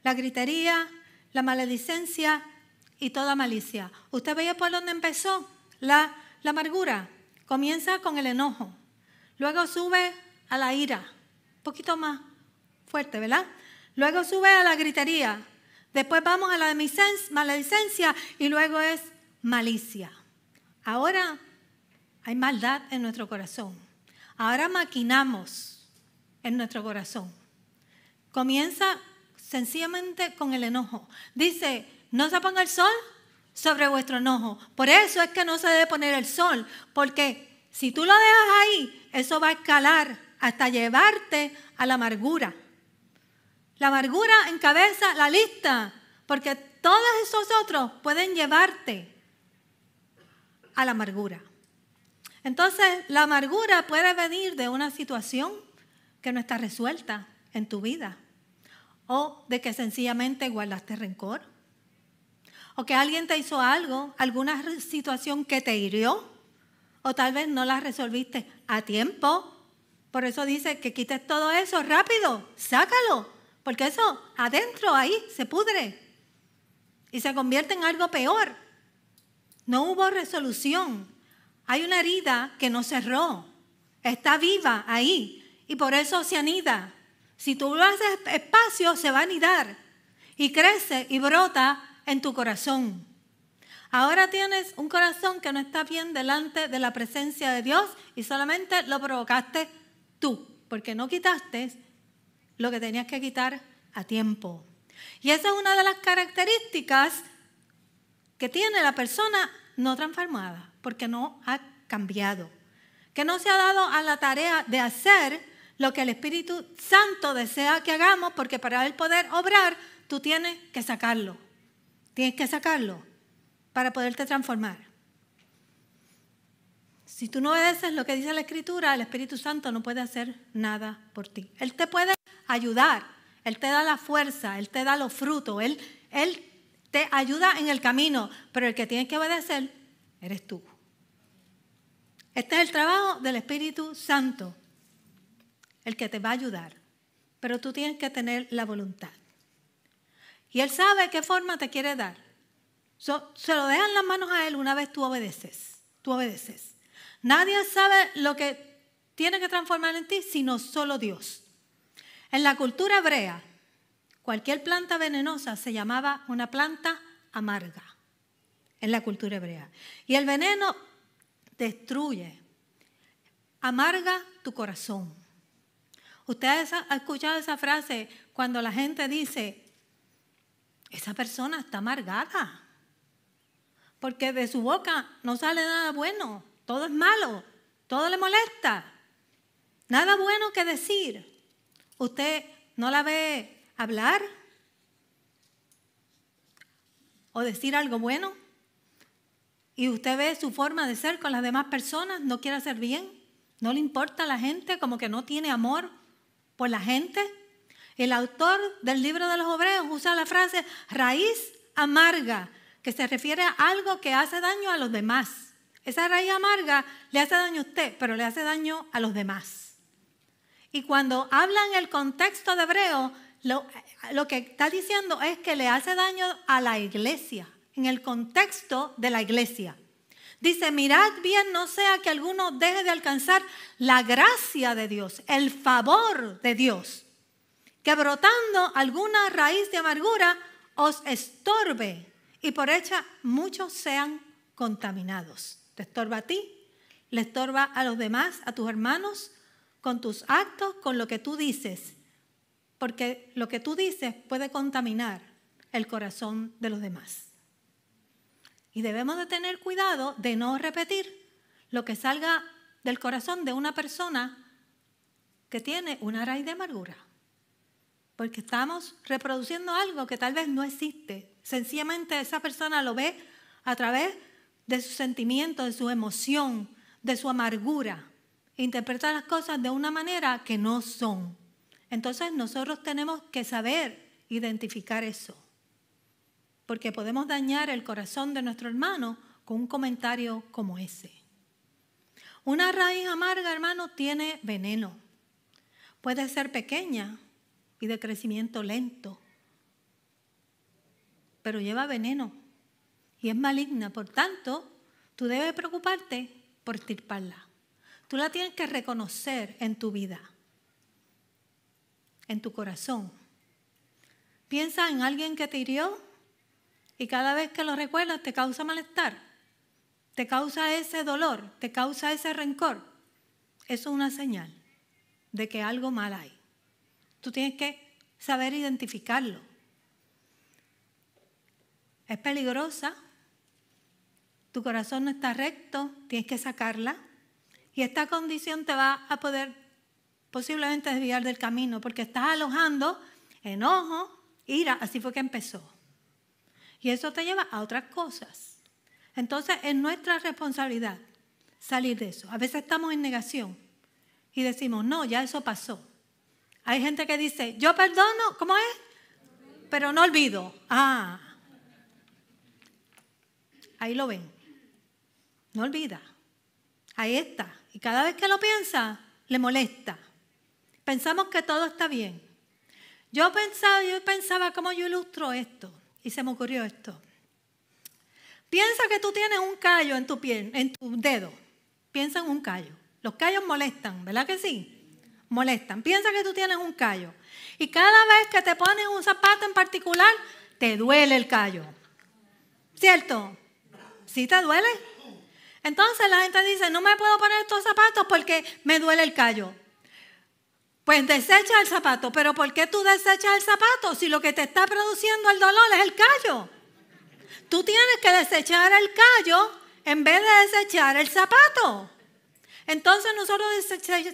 la gritería, la maledicencia y toda malicia. ¿Usted veía por dónde empezó la, la amargura? Comienza con el enojo, luego sube a la ira. Un poquito más fuerte, ¿verdad? Luego sube a la gritería. Después vamos a la maledicencia y luego es malicia. Ahora hay maldad en nuestro corazón. Ahora maquinamos en nuestro corazón. Comienza sencillamente con el enojo. Dice, no se ponga el sol sobre vuestro enojo. Por eso es que no se debe poner el sol, porque si tú lo dejas ahí, eso va a escalar hasta llevarte a la amargura. La amargura encabeza la lista, porque todos esos otros pueden llevarte a la amargura. Entonces, la amargura puede venir de una situación que no está resuelta en tu vida, o de que sencillamente guardaste rencor, o que alguien te hizo algo, alguna situación que te hirió, o tal vez no la resolviste a tiempo, por eso dice que quites todo eso rápido, sácalo, porque eso adentro ahí se pudre y se convierte en algo peor. No hubo resolución. Hay una herida que no cerró, está viva ahí y por eso se anida. Si tú lo haces espacio, se va a anidar y crece y brota en tu corazón. Ahora tienes un corazón que no está bien delante de la presencia de Dios y solamente lo provocaste tú, porque no quitaste lo que tenías que quitar a tiempo. Y esa es una de las características que tiene la persona no transformada, porque no ha cambiado, que no se ha dado a la tarea de hacer lo que el Espíritu Santo desea que hagamos, porque para él poder obrar, tú tienes que sacarlo, tienes que sacarlo para poderte transformar. Si tú no obedeces lo que dice la Escritura, el Espíritu Santo no puede hacer nada por ti. Él te puede ayudar, Él te da la fuerza, Él te da los frutos, Él, Él te ayuda en el camino, pero el que tiene que obedecer eres tú. Este es el trabajo del Espíritu Santo, el que te va a ayudar, pero tú tienes que tener la voluntad. Y Él sabe qué forma te quiere dar. se lo dejan las manos a Él una vez tú obedeces, tú obedeces. Nadie sabe lo que tiene que transformar en ti sino solo Dios. En la cultura hebrea, cualquier planta venenosa se llamaba una planta amarga. En la cultura hebrea. Y el veneno destruye, amarga tu corazón. Ustedes han escuchado esa frase cuando la gente dice, esa persona está amargada, porque de su boca no sale nada bueno todo es malo, todo le molesta, nada bueno que decir. Usted no la ve hablar o decir algo bueno y usted ve su forma de ser con las demás personas, no quiere hacer bien, no le importa a la gente, como que no tiene amor por la gente. El autor del libro de los obreros usa la frase raíz amarga, que se refiere a algo que hace daño a los demás. Esa raíz amarga le hace daño a usted, pero le hace daño a los demás. Y cuando habla en el contexto de hebreo, lo, que está diciendo es que le hace daño a la iglesia, en el contexto de la iglesia. Dice, mirad bien, no sea que alguno deje de alcanzar la gracia de Dios, el favor de Dios, que brotando alguna raíz de amargura os estorbe y por hecha muchos sean contaminados estorba a ti? ¿Le estorba a los demás, a tus hermanos? Con tus actos, con lo que tú dices. Porque lo que tú dices puede contaminar el corazón de los demás. Y debemos de tener cuidado de no repetir lo que salga del corazón de una persona que tiene una raíz de amargura. Porque estamos reproduciendo algo que tal vez no existe. Sencillamente esa persona lo ve a través de su sentimiento, de su emoción, de su amargura. interpretar las cosas de una manera que no son. Entonces nosotros tenemos que saber identificar eso. Porque podemos dañar el corazón de nuestro hermano con un comentario como ese. Una raíz amarga, hermano, tiene veneno. Puede ser pequeña y de crecimiento lento, pero lleva veneno y es maligna. Por tanto, tú debes preocuparte por tirparla. Tú la tienes que reconocer en tu vida, en tu corazón. Piensa en alguien que te hirió y cada vez que lo recuerdas te causa malestar, te causa ese dolor, te causa ese rencor. Eso es una señal de que algo mal hay. Tú tienes que saber identificarlo. Es peligrosa tu corazón no está recto, tienes que sacarla. Y esta condición te va a poder posiblemente desviar del camino porque estás alojando enojo, ira, así fue que empezó. Y eso te lleva a otras cosas. Entonces es nuestra responsabilidad salir de eso. A veces estamos en negación y decimos, no, ya eso pasó. Hay gente que dice, yo perdono, ¿cómo es? Pero no olvido. Ah, ahí lo ven. No olvida. Ahí está. Y cada vez que lo piensa, le molesta. Pensamos que todo está bien. Yo pensaba, yo pensaba cómo yo ilustro esto. Y se me ocurrió esto. Piensa que tú tienes un callo en tu piel, en tu dedo. Piensa en un callo. Los callos molestan, ¿verdad que sí? Molestan. Piensa que tú tienes un callo. Y cada vez que te pones un zapato en particular, te duele el callo. ¿Cierto? ¿Sí te duele? Entonces la gente dice, no me puedo poner estos zapatos porque me duele el callo. Pues desecha el zapato, pero ¿por qué tú desechas el zapato si lo que te está produciendo el dolor es el callo? Tú tienes que desechar el callo en vez de desechar el zapato. Entonces nosotros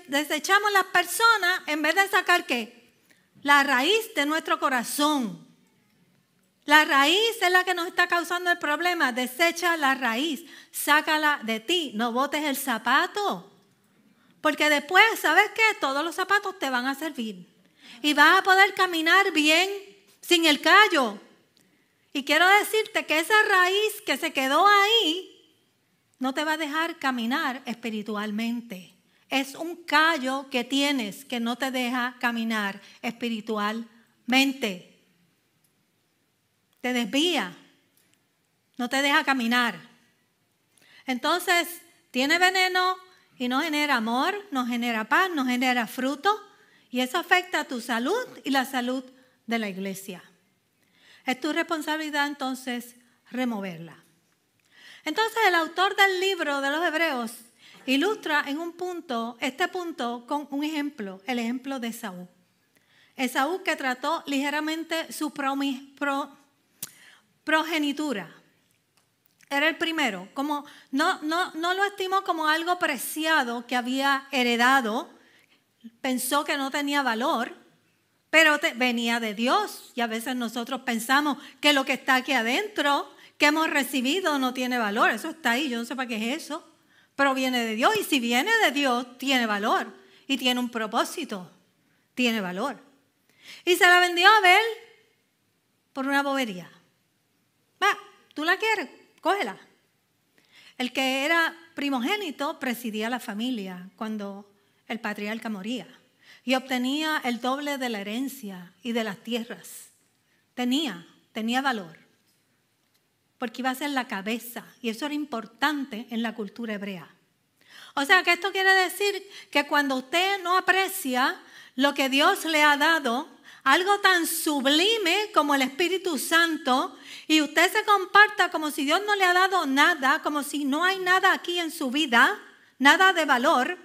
desechamos las personas en vez de sacar qué? La raíz de nuestro corazón. La raíz es la que nos está causando el problema. Desecha la raíz, sácala de ti, no botes el zapato. Porque después, ¿sabes qué? Todos los zapatos te van a servir. Y vas a poder caminar bien sin el callo. Y quiero decirte que esa raíz que se quedó ahí no te va a dejar caminar espiritualmente. Es un callo que tienes que no te deja caminar espiritualmente te desvía, no te deja caminar. Entonces, tiene veneno y no genera amor, no genera paz, no genera fruto y eso afecta a tu salud y la salud de la iglesia. Es tu responsabilidad entonces removerla. Entonces el autor del libro de los Hebreos ilustra en un punto, este punto, con un ejemplo, el ejemplo de Saúl. Saúl que trató ligeramente su, pro, progenitura. Era el primero, como no, no, lo estimó como algo preciado que había heredado, pensó que no tenía valor, pero venía de Dios. Y a veces nosotros pensamos que lo que está aquí adentro, que hemos recibido, no tiene valor. Eso está ahí, yo no sé para qué es eso, pero viene de Dios. Y si viene de Dios, tiene valor y tiene un propósito, tiene valor. Y se la vendió a Abel por una bobería. ¿Tú la quieres? Cógela. El que era primogénito presidía la familia cuando el patriarca moría y obtenía el doble de la herencia y de las tierras. Tenía, tenía valor, porque iba a ser la cabeza y eso era importante en la cultura hebrea. O sea que esto quiere decir que cuando usted no aprecia lo que Dios le ha dado, algo tan sublime como el Espíritu Santo y usted se comparta como si Dios no le ha dado nada, como si no hay nada aquí en su vida, nada de valor,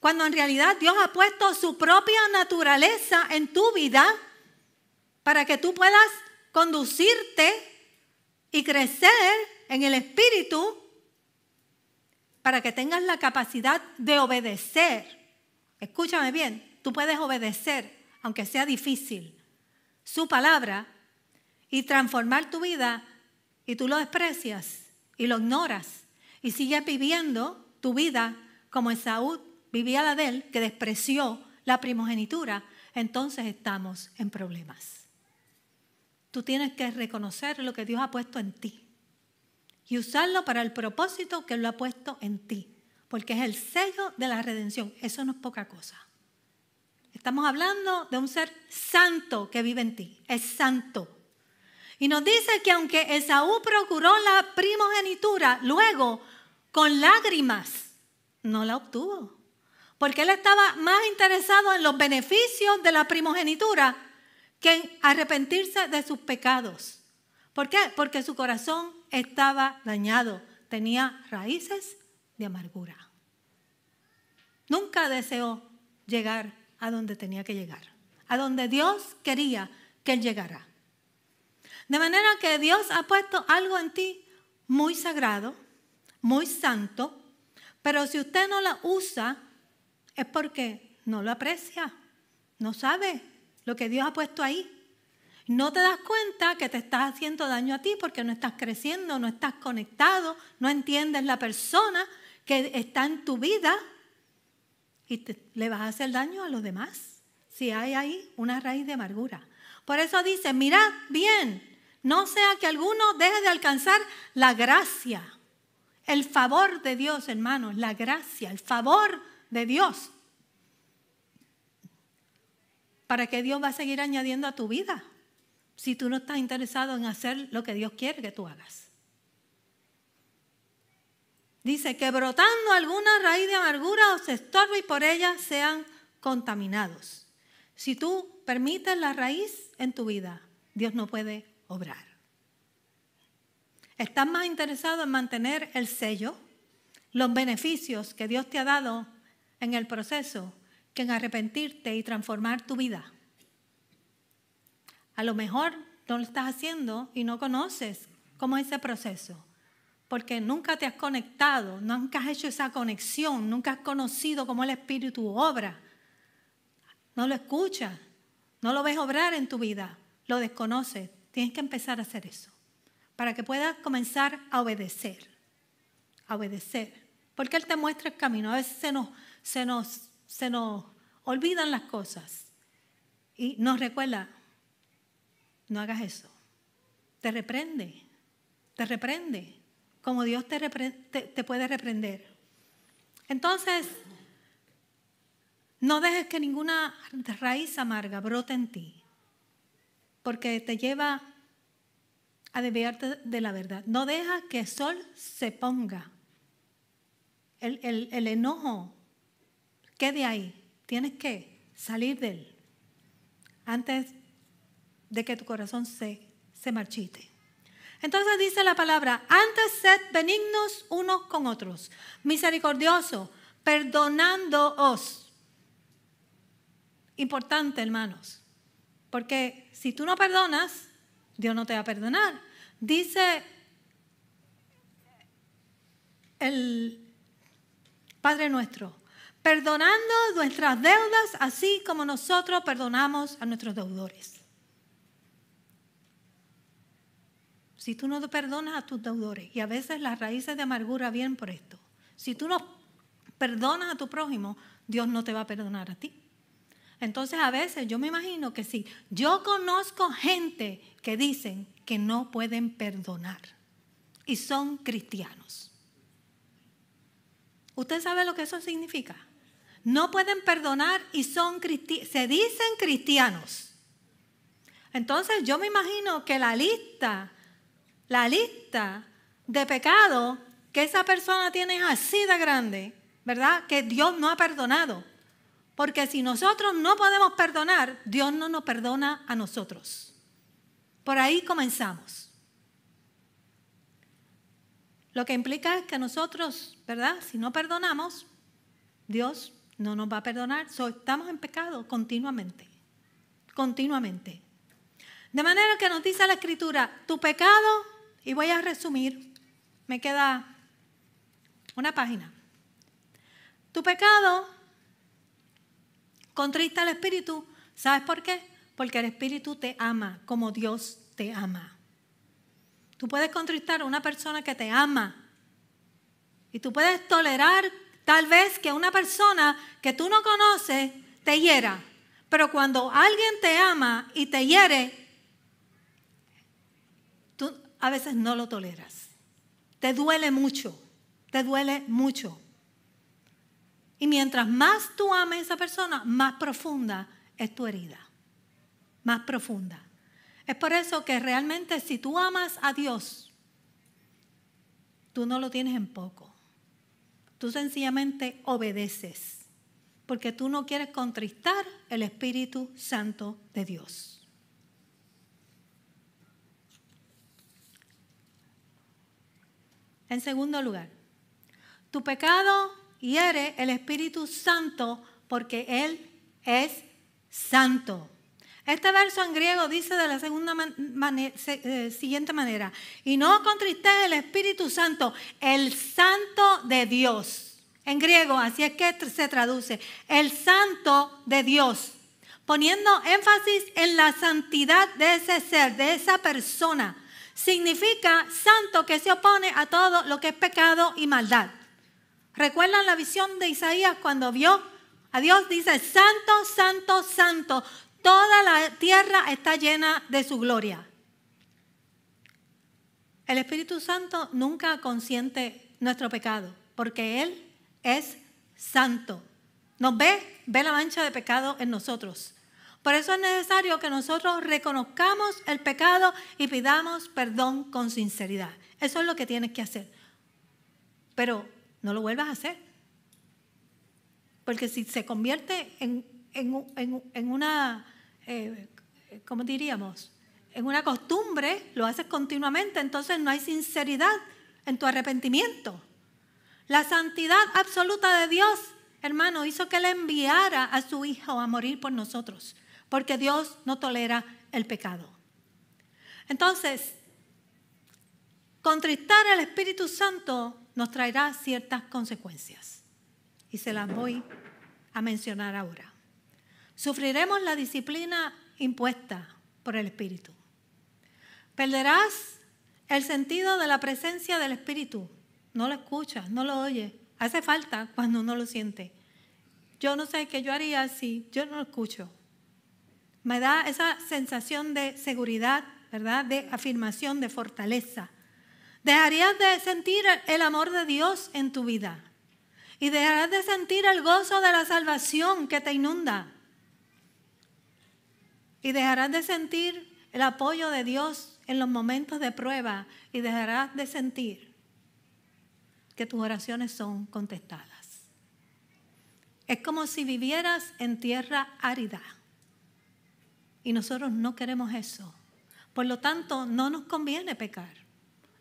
cuando en realidad Dios ha puesto su propia naturaleza en tu vida para que tú puedas conducirte y crecer en el Espíritu para que tengas la capacidad de obedecer. Escúchame bien, tú puedes obedecer aunque sea difícil, su palabra y transformar tu vida y tú lo desprecias y lo ignoras y sigues viviendo tu vida como Esaú vivía la de él, que despreció la primogenitura, entonces estamos en problemas. Tú tienes que reconocer lo que Dios ha puesto en ti y usarlo para el propósito que lo ha puesto en ti, porque es el sello de la redención. Eso no es poca cosa. Estamos hablando de un ser santo que vive en ti, es santo. Y nos dice que aunque Esaú procuró la primogenitura, luego con lágrimas no la obtuvo. Porque él estaba más interesado en los beneficios de la primogenitura que en arrepentirse de sus pecados. ¿Por qué? Porque su corazón estaba dañado, tenía raíces de amargura. Nunca deseó llegar a a donde tenía que llegar, a donde Dios quería que él llegara. De manera que Dios ha puesto algo en ti muy sagrado, muy santo, pero si usted no la usa es porque no lo aprecia, no sabe lo que Dios ha puesto ahí. No te das cuenta que te estás haciendo daño a ti porque no estás creciendo, no estás conectado, no entiendes la persona que está en tu vida y le vas a hacer daño a los demás si hay ahí una raíz de amargura. Por eso dice, mirad bien, no sea que alguno deje de alcanzar la gracia, el favor de Dios, hermanos, la gracia, el favor de Dios. ¿Para que Dios va a seguir añadiendo a tu vida si tú no estás interesado en hacer lo que Dios quiere que tú hagas? Dice que brotando alguna raíz de amargura os estorbe y por ella sean contaminados. Si tú permites la raíz en tu vida, Dios no puede obrar. Estás más interesado en mantener el sello, los beneficios que Dios te ha dado en el proceso, que en arrepentirte y transformar tu vida. A lo mejor no lo estás haciendo y no conoces cómo es ese proceso porque nunca te has conectado, nunca has hecho esa conexión, nunca has conocido cómo el Espíritu obra. No lo escuchas, no lo ves obrar en tu vida, lo desconoces. Tienes que empezar a hacer eso para que puedas comenzar a obedecer, a obedecer. Porque Él te muestra el camino. A veces se nos, se nos, se nos olvidan las cosas y nos recuerda, no hagas eso. Te reprende, te reprende como Dios te, puede reprender. Entonces, no dejes que ninguna raíz amarga brote en ti, porque te lleva a desviarte de la verdad. No dejas que el sol se ponga. El, el enojo quede ahí. Tienes que salir de él antes de que tu corazón se marchite. Entonces dice la palabra, antes sed benignos unos con otros, misericordiosos, perdonándoos. Importante, hermanos, porque si tú no perdonas, Dios no te va a perdonar. Dice el Padre nuestro, perdonando nuestras deudas así como nosotros perdonamos a nuestros deudores. Si tú no perdonas a tus deudores, y a veces las raíces de amargura vienen por esto, si tú no perdonas a tu prójimo, Dios no te va a perdonar a ti. Entonces a veces yo me imagino que sí, yo conozco gente que dicen que no pueden perdonar y son cristianos. ¿Usted sabe lo que eso significa? No pueden perdonar y son se dicen cristianos. Entonces yo me imagino que la lista la lista de pecado que esa persona tiene es así de grande, ¿verdad? Que Dios no ha perdonado. Porque si nosotros no podemos perdonar, Dios no nos perdona a nosotros. Por ahí comenzamos. Lo que implica es que nosotros, ¿verdad? Si no perdonamos, Dios no nos va a perdonar. estamos en pecado continuamente. Continuamente. De manera que nos dice la Escritura, tu pecado y voy a resumir, me queda una página. Tu pecado contrista al Espíritu, ¿sabes por qué? Porque el Espíritu te ama como Dios te ama. Tú puedes contristar a una persona que te ama y tú puedes tolerar tal vez que una persona que tú no conoces te hiera. Pero cuando alguien te ama y te hiere, a veces no lo toleras. Te duele mucho, te duele mucho. Y mientras más tú ames a esa persona, más profunda es tu herida. Más profunda. Es por eso que realmente si tú amas a Dios, tú no lo tienes en poco. Tú sencillamente obedeces, porque tú no quieres contristar el Espíritu Santo de Dios. En segundo lugar, tu pecado hiere el Espíritu Santo porque Él es santo. Este verso en griego dice de la segunda eh, siguiente manera, y no contriste el Espíritu Santo, el santo de Dios. En griego, así es que se traduce, el santo de Dios, poniendo énfasis en la santidad de ese ser, de esa persona significa santo que se opone a todo lo que es pecado y maldad. ¿Recuerdan la visión de Isaías cuando vio a Dios? Dice, santo, santo, santo, toda la tierra está llena de su gloria. El Espíritu Santo nunca consiente nuestro pecado, porque Él es santo. Nos ve, ve la mancha de pecado en nosotros. Por eso es necesario que nosotros reconozcamos el pecado y pidamos perdón con sinceridad. Eso es lo que tienes que hacer. Pero no lo vuelvas a hacer. Porque si se convierte en, una, eh, ¿cómo diríamos? En una costumbre, lo haces continuamente, entonces no hay sinceridad en tu arrepentimiento. La santidad absoluta de Dios, hermano, hizo que Él enviara a su Hijo a morir por nosotros porque Dios no tolera el pecado. Entonces, contristar al Espíritu Santo nos traerá ciertas consecuencias y se las voy a mencionar ahora. Sufriremos la disciplina impuesta por el Espíritu. Perderás el sentido de la presencia del Espíritu. No lo escuchas, no lo oyes. Hace falta cuando uno lo siente. Yo no sé qué yo haría si yo no lo escucho. Me da esa sensación de seguridad, ¿verdad? De afirmación, de fortaleza. Dejarías de sentir el amor de Dios en tu vida. Y dejarás de sentir el gozo de la salvación que te inunda. Y dejarás de sentir el apoyo de Dios en los momentos de prueba. Y dejarás de sentir que tus oraciones son contestadas. Es como si vivieras en tierra árida. Y nosotros no queremos eso. Por lo tanto, no nos conviene pecar.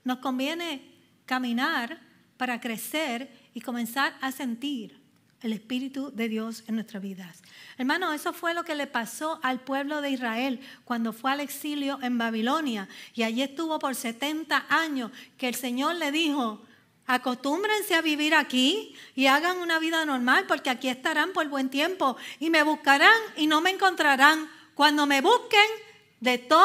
Nos conviene caminar para crecer y comenzar a sentir el Espíritu de Dios en nuestras vidas. Hermano, eso fue lo que le pasó al pueblo de Israel cuando fue al exilio en Babilonia. Y allí estuvo por 70 años que el Señor le dijo, acostúmbrense a vivir aquí y hagan una vida normal porque aquí estarán por buen tiempo y me buscarán y no me encontrarán cuando me busquen de todo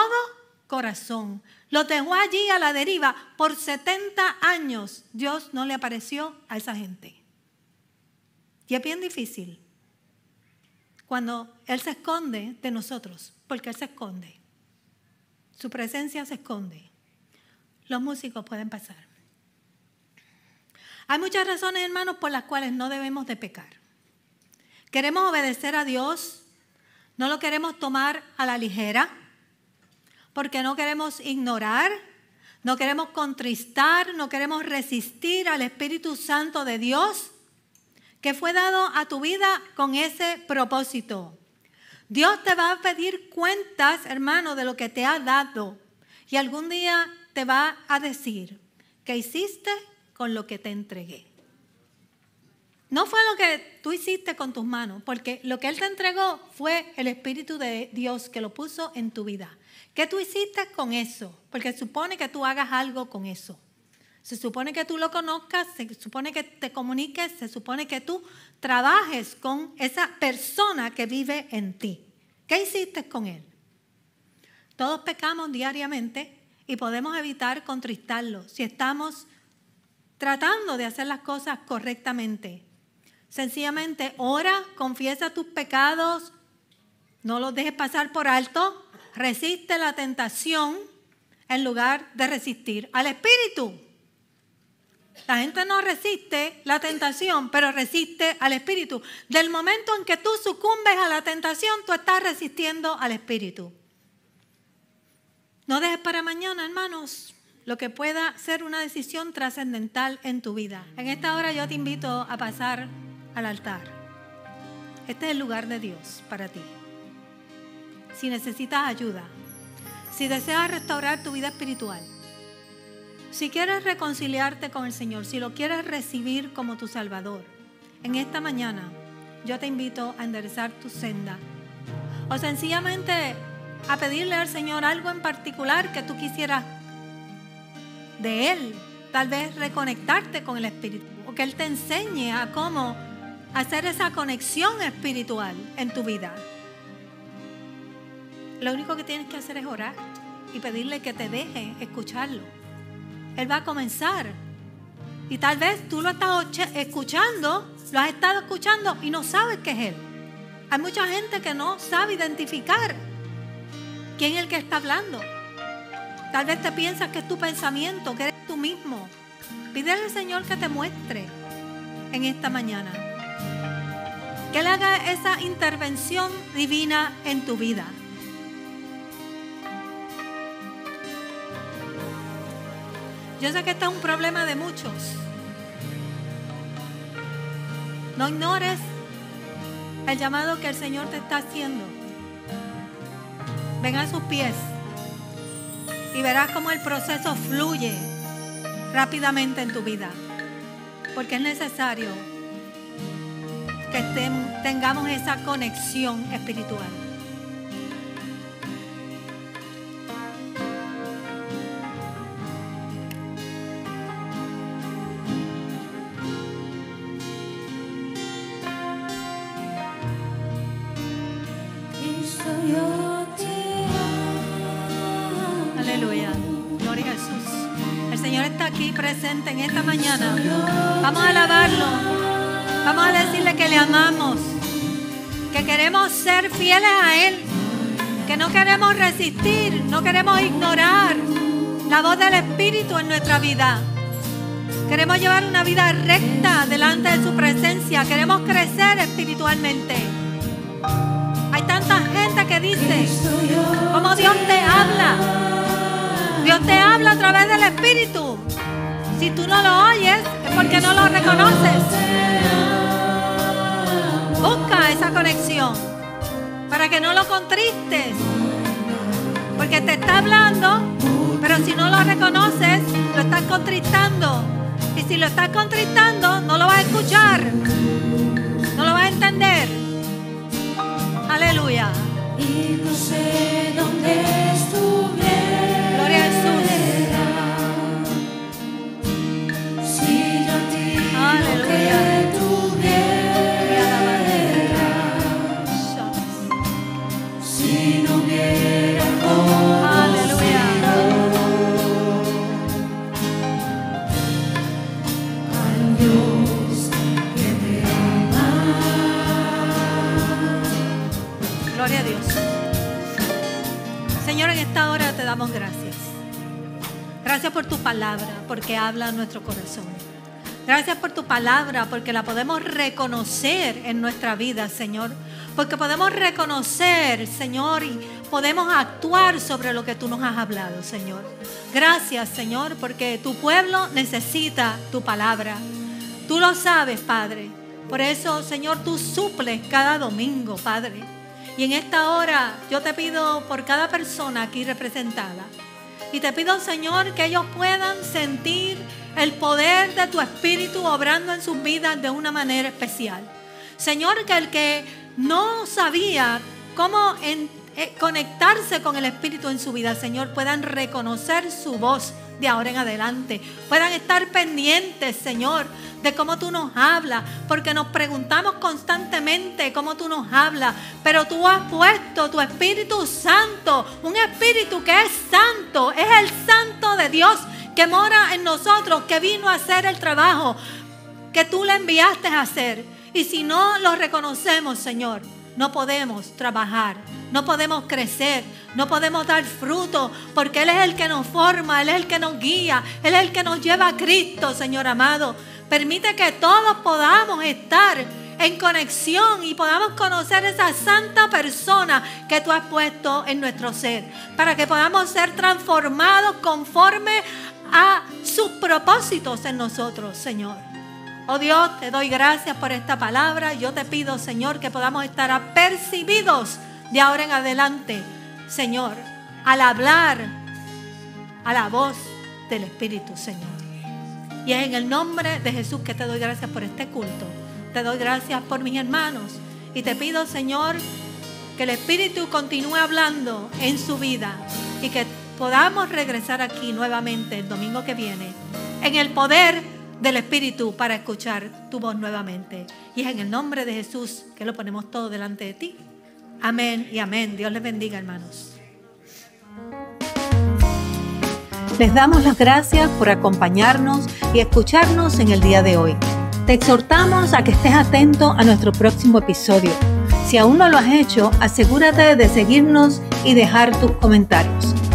corazón. lo dejó allí a la deriva por 70 años. Dios no le apareció a esa gente. Y es bien difícil cuando Él se esconde de nosotros, porque Él se esconde. Su presencia se esconde. Los músicos pueden pasar. Hay muchas razones, hermanos, por las cuales no debemos de pecar. Queremos obedecer a Dios, no lo queremos tomar a la ligera porque no queremos ignorar, no queremos contristar, no queremos resistir al Espíritu Santo de Dios que fue dado a tu vida con ese propósito. Dios te va a pedir cuentas, hermano, de lo que te ha dado. Y algún día te va a decir, que hiciste con lo que te entregué? No fue lo que tú hiciste con tus manos, porque lo que Él te entregó fue el Espíritu de Dios que lo puso en tu vida. ¿Qué tú hiciste con eso? Porque supone que tú hagas algo con eso. Se supone que tú lo conozcas, se supone que te comuniques, se supone que tú trabajes con esa persona que vive en ti. ¿Qué hiciste con él? Todos pecamos diariamente y podemos evitar contristarlo si estamos tratando de hacer las cosas correctamente. Sencillamente ora, confiesa tus pecados, no los dejes pasar por alto, resiste la tentación en lugar de resistir al espíritu. La gente no resiste la tentación, pero resiste al espíritu. Del momento en que tú sucumbes a la tentación, tú estás resistiendo al espíritu. No dejes para mañana, hermanos, lo que pueda ser una decisión trascendental en tu vida. En esta hora yo te invito a pasar al altar. Este es el lugar de Dios para ti. Si necesitas ayuda, si deseas restaurar tu vida espiritual, si quieres reconciliarte con el Señor, si lo quieres recibir como tu Salvador, en esta mañana yo te invito a enderezar tu senda o sencillamente a pedirle al Señor algo en particular que tú quisieras de Él, tal vez reconectarte con el Espíritu o que Él te enseñe a cómo hacer esa conexión espiritual en tu vida. Lo único que tienes que hacer es orar y pedirle que te deje escucharlo. Él va a comenzar. Y tal vez tú lo estás escuchando, lo has estado escuchando y no sabes qué es Él. Hay mucha gente que no sabe identificar quién es el que está hablando. Tal vez te piensas que es tu pensamiento, que eres tú mismo. Pídele al Señor que te muestre en esta mañana que Él haga esa intervención divina en tu vida. Yo sé que este es un problema de muchos. No ignores el llamado que el Señor te está haciendo. Ven a sus pies y verás cómo el proceso fluye rápidamente en tu vida, porque es necesario que tengamos esa conexión espiritual. Aleluya. Gloria a Jesús. El Señor está aquí presente en esta mañana. ser fieles a Él, que no queremos resistir, no queremos ignorar la voz del Espíritu en nuestra vida. Queremos llevar una vida recta delante de su presencia, queremos crecer espiritualmente. Hay tanta gente que dice, como Dios te habla, Dios te habla a través del Espíritu. Si tú no lo oyes, es porque no lo reconoces. Busca esa conexión para que no lo contristes. Porque te está hablando, pero si no lo reconoces, lo estás contristando. Y si lo estás contristando, no lo vas a escuchar. No lo vas a entender. Aleluya. Y no sé dónde estuviera gracias. Gracias por tu palabra, porque habla en nuestro corazón. Gracias por tu palabra, porque la podemos reconocer en nuestra vida, Señor. Porque podemos reconocer, Señor, y podemos actuar sobre lo que tú nos has hablado, Señor. Gracias, Señor, porque tu pueblo necesita tu palabra. Tú lo sabes, Padre. Por eso, Señor, tú suples cada domingo, Padre. Y en esta hora yo te pido por cada persona aquí representada. Y te pido, Señor, que ellos puedan sentir el poder de tu Espíritu obrando en sus vidas de una manera especial. Señor, que el que no sabía cómo eh, conectarse con el Espíritu en su vida, Señor, puedan reconocer su voz de ahora en adelante. Puedan estar pendientes, Señor, de cómo tú nos hablas, porque nos preguntamos constantemente cómo tú nos hablas, pero tú has puesto tu Espíritu Santo, un Espíritu que es santo, es el santo de Dios que mora en nosotros, que vino a hacer el trabajo que tú le enviaste a hacer. Y si no lo reconocemos, Señor, no podemos trabajar, no podemos crecer, no podemos dar fruto, porque Él es el que nos forma, Él es el que nos guía, Él es el que nos lleva a Cristo, Señor amado. Permite que todos podamos estar en conexión y podamos conocer esa santa persona que tú has puesto en nuestro ser, para que podamos ser transformados conforme a sus propósitos en nosotros, Señor. Oh Dios, te doy gracias por esta palabra. Yo te pido, Señor, que podamos estar apercibidos de ahora en adelante, Señor, al hablar a la voz del Espíritu, Señor. Y es en el nombre de Jesús que te doy gracias por este culto. Te doy gracias por mis hermanos. Y te pido, Señor, que el Espíritu continúe hablando en su vida y que podamos regresar aquí nuevamente el domingo que viene en el poder del Espíritu para escuchar tu voz nuevamente. Y es en el nombre de Jesús que lo ponemos todo delante de ti. Amén y amén. Dios les bendiga, hermanos. Les damos las gracias por acompañarnos y escucharnos en el día de hoy. Te exhortamos a que estés atento a nuestro próximo episodio. Si aún no lo has hecho, asegúrate de seguirnos y dejar tus comentarios.